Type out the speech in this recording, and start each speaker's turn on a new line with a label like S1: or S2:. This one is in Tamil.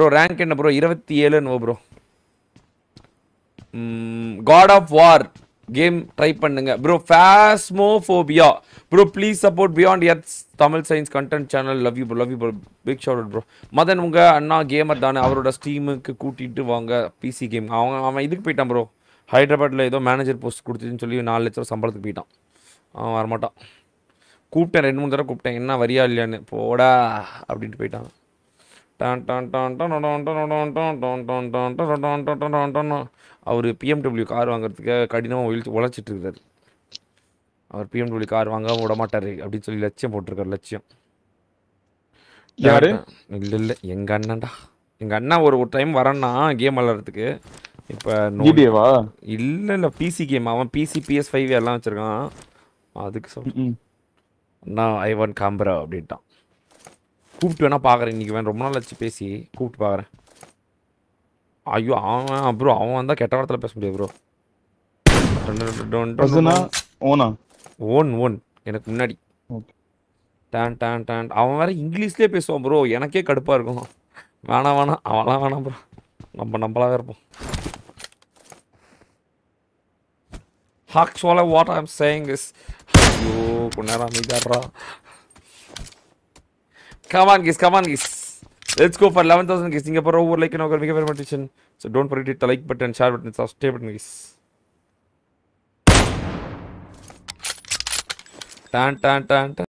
S1: ப்ரோ ரேங்க் என்ன ப்ரோ இருபத்தி ஏழுன்னு bro God of War game try பண்ணுங்க bro Phasmophobia bro please support Beyond Earth Tamil science content channel love you bro love you bro big shout bro Madhan உங்கள் அண்ணா கேமர் தானே அவரோட ஸ்டீமுக்கு கூட்டிகிட்டு வாங்க பிசி கேம் அவன் அவன் இதுக்கு போயிட்டான் ப்ரோ ஹைதராபாத்தில் ஏதோ மேனேஜர் போஸ்ட் கொடுத்துன்னு சொல்லி நாலு லட்ச ரூபா சம்பளத்துக்கு போயிட்டான் அவன் வரமாட்டான் கூப்பிட்டேன் ரெண்டு மூணு தடவை கூப்பிட்டேன் என்ன வரியா இல்லையான்னு போடா அப்படின்ட்டு போயிட்டான் அவர் பிஎம்டபிள்யூ கார் வாங்குறதுக்காக கடினமாக இழுத்து உழைச்சிட்டு இருக்காரு அவர் பிஎம்டபிள்யூ கார் வாங்க விட மாட்டார் அப்படின்னு சொல்லி லட்சியம் போட்டிருக்காரு லட்சியம் யாரு இல்லை இல்லை எங்கள் அண்ணன்டா எங்கள் அண்ணா ஒரு ஒரு டைம் வரேன்னா கேம் விளாட்றதுக்கு இப்போ நோடியேவா இல்லை இல்லை பிசி கேம் அவன் பிசி பிஎஸ் ஃபைவ் எல்லாம் வச்சுருக்கான் அதுக்கு சொல்லி அண்ணா ஐ ஒன் காம்பரா அப்படின்ட்டான் கூப்பிட்டு வேணா பார்க்குறேன் இன்றைக்கி வேணும் ரொம்ப நாள் வச்சு பேசி கூப்பிட்டு பார்க்குறேன் ஐயோ அவன் ப்ரோ அவன் வந்தால் கெட்ட வாரத்தில் பேச முடியாது ப்ரோ ஓன் ஓன் எனக்கு முன்னாடி டேன் அவன் இங்கிலீஷ்லேயே பேசுவான் ப்ரோ எனக்கே கடுப்பாக இருக்கும் வேணாம் வேணாம் அவன்லாம் வேணாம் ப்ரோ நம்ம நம்மளாவே இருப்போம் வாட் ஐயோ கொஞ்ச நேரம் அமைதியாடுறா Come on, guys. Come on, guys. Let's go for 11,000 guys. Singapore over like and over. Make a very much So don't forget to hit the like button, share button, subscribe button, guys. Tan, tan, tan, tan.